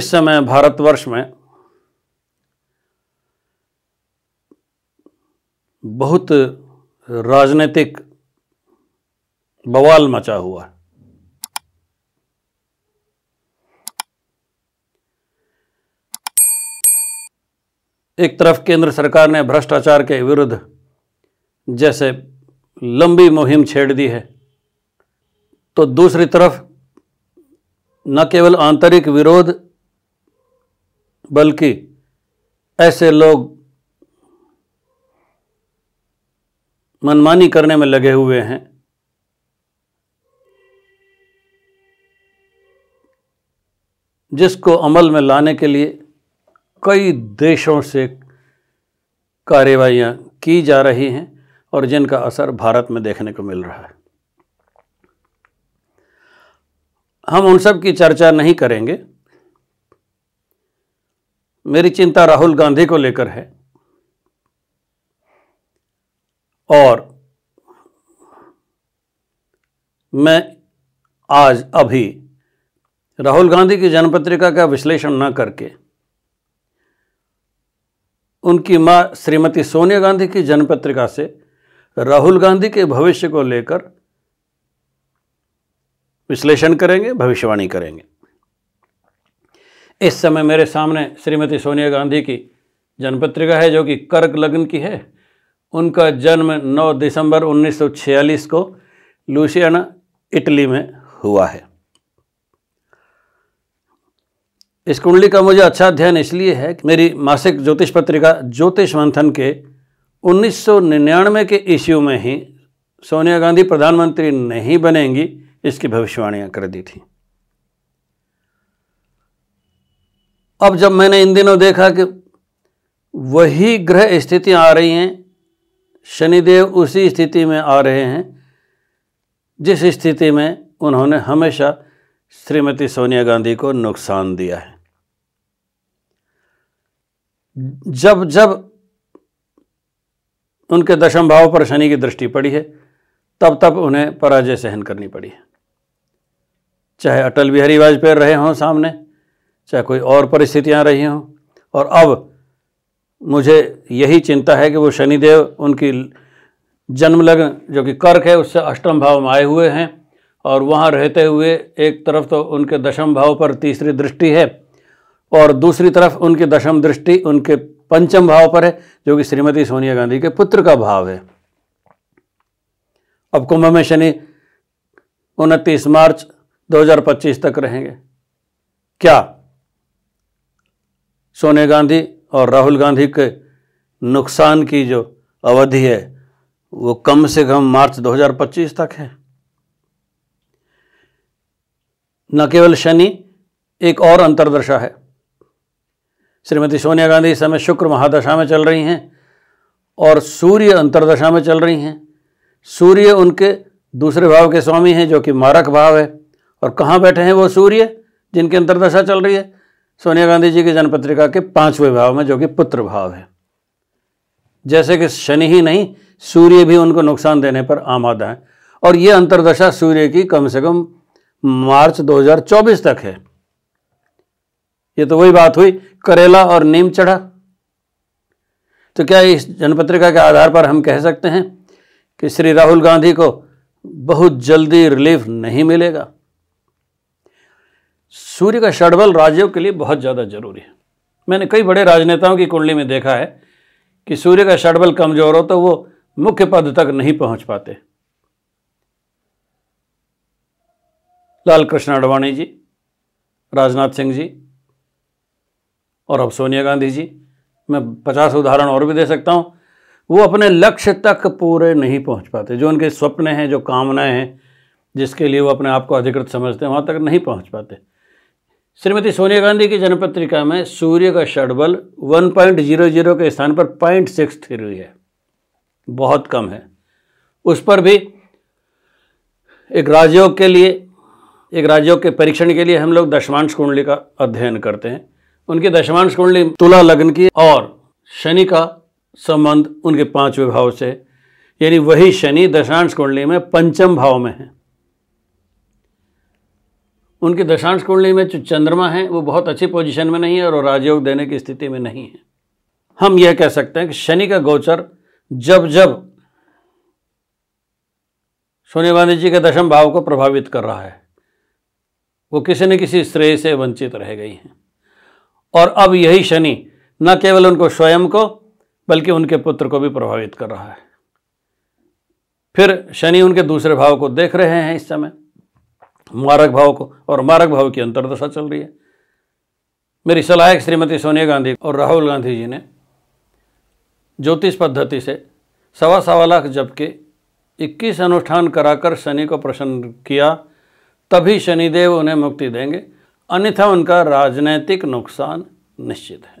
इस समय भारतवर्ष में बहुत राजनीतिक बवाल मचा हुआ है एक तरफ केंद्र सरकार ने भ्रष्टाचार के विरुद्ध जैसे लंबी मुहिम छेड़ दी है तो दूसरी तरफ न केवल आंतरिक विरोध बल्कि ऐसे लोग मनमानी करने में लगे हुए हैं जिसको अमल में लाने के लिए कई देशों से कार्रवाइयाँ की जा रही हैं और जिनका असर भारत में देखने को मिल रहा है हम उन सब की चर्चा नहीं करेंगे मेरी चिंता राहुल गांधी को लेकर है और मैं आज अभी राहुल गांधी की जन्मपत्रिका का विश्लेषण न करके उनकी मां श्रीमती सोनिया गांधी की जन्मपत्रिका से राहुल गांधी के भविष्य को लेकर विश्लेषण करेंगे भविष्यवाणी करेंगे इस समय मेरे सामने श्रीमती सोनिया गांधी की जन्मपत्रिका है जो कि कर्क लग्न की है उनका जन्म 9 दिसंबर 1946 को लूसियाना इटली में हुआ है इस कुंडली का मुझे अच्छा अध्ययन इसलिए है कि मेरी मासिक ज्योतिष पत्रिका ज्योतिष मंथन के 1999 के इश्यू में ही सोनिया गांधी प्रधानमंत्री नहीं बनेंगी इसकी भविष्यवाणियां कर दी थी अब जब मैंने इन दिनों देखा कि वही ग्रह स्थितियाँ आ रही हैं शनिदेव उसी स्थिति में आ रहे हैं जिस स्थिति में उन्होंने हमेशा श्रीमती सोनिया गांधी को नुकसान दिया है जब जब उनके दशम भाव पर शनि की दृष्टि पड़ी है तब तब उन्हें पराजय सहन करनी पड़ी है चाहे अटल बिहारी वाजपेयी रहे हों सामने चाहे कोई और परिस्थितियां रही हों और अब मुझे यही चिंता है कि वो शनिदेव उनकी जन्म लग्न जो कि कर्क है उससे अष्टम भाव में आए हुए हैं और वहाँ रहते हुए एक तरफ तो उनके दशम भाव पर तीसरी दृष्टि है और दूसरी तरफ उनकी दशम दृष्टि उनके पंचम भाव पर है जो कि श्रीमती सोनिया गांधी के पुत्र का भाव है अब कुंभ में शनि उनतीस मार्च 2025 तक रहेंगे क्या सोनिया गांधी और राहुल गांधी के नुकसान की जो अवधि है वो कम से कम मार्च 2025 तक है न केवल शनि एक और अंतरदशा है श्रीमती सोनिया गांधी इस समय शुक्र महादशा में चल रही हैं और सूर्य अंतरदशा में चल रही हैं सूर्य उनके दूसरे भाव के स्वामी हैं जो कि मारक भाव है और कहाँ बैठे हैं वो सूर्य जिनकी अंतरदशा चल रही है सोनिया गांधी जी की जनपत्रिका के पांचवें भाव में जो कि पुत्र भाव है जैसे कि शनि ही नहीं सूर्य भी उनको नुकसान देने पर आमादा है और यह अंतर्दशा सूर्य की कम से कम मार्च 2024 तक है ये तो वही बात हुई करेला और नीम चढ़ा तो क्या इस जनपत्रिका के आधार पर हम कह सकते हैं कि श्री राहुल गांधी को बहुत जल्दी रिलीफ नहीं मिलेगा सूर्य का षडबल राज्यों के लिए बहुत ज़्यादा जरूरी है मैंने कई बड़े राजनेताओं की कुंडली में देखा है कि सूर्य का षडबल कमजोर हो तो वो मुख्य पद तक नहीं पहुंच पाते लाल कृष्ण आडवाणी जी राजनाथ सिंह जी और अब सोनिया गांधी जी मैं पचास उदाहरण और भी दे सकता हूँ वो अपने लक्ष्य तक पूरे नहीं पहुँच पाते जो उनके स्वप्न हैं जो कामनाएं हैं जिसके लिए वो अपने आप को अधिकृत समझते हैं वहाँ तक नहीं पहुँच पाते श्रीमती सोनिया गांधी की जनपत्रिका में सूर्य का षडबल 1.00 के स्थान पर पॉइंट सिक्स थ्री है बहुत कम है उस पर भी एक राजयोग के लिए एक राजयोग के परीक्षण के लिए हम लोग दशमांश कुंडली का अध्ययन करते हैं उनकी दशमांश कुंडली तुला लग्न की और शनि का संबंध उनके पांच भाव से यानी वही शनि दशांश कुंडली में पंचम भाव में है उनकी दशांश कुंडली में जो चंद्रमा है वो बहुत अच्छी पोजीशन में नहीं है और राजयोग देने की स्थिति में नहीं है हम यह कह सकते हैं कि शनि का गोचर जब जब गांधी जी के दशम भाव को प्रभावित कर रहा है वो किसी न किसी श्रेय से वंचित रह गई हैं और अब यही शनि न केवल उनको स्वयं को बल्कि उनके पुत्र को भी प्रभावित कर रहा है फिर शनि उनके दूसरे भाव को देख रहे हैं इस समय मारक भाव को और मारक भाव की अंतरदशा चल रही है मेरी सलाहक श्रीमती सोनिया गांधी और राहुल गांधी जी ने ज्योतिष पद्धति से सवा सवा लाख जबकि इक्कीस अनुष्ठान कराकर शनि को प्रसन्न किया तभी शनिदेव उन्हें मुक्ति देंगे अन्यथा उनका राजनैतिक नुकसान निश्चित है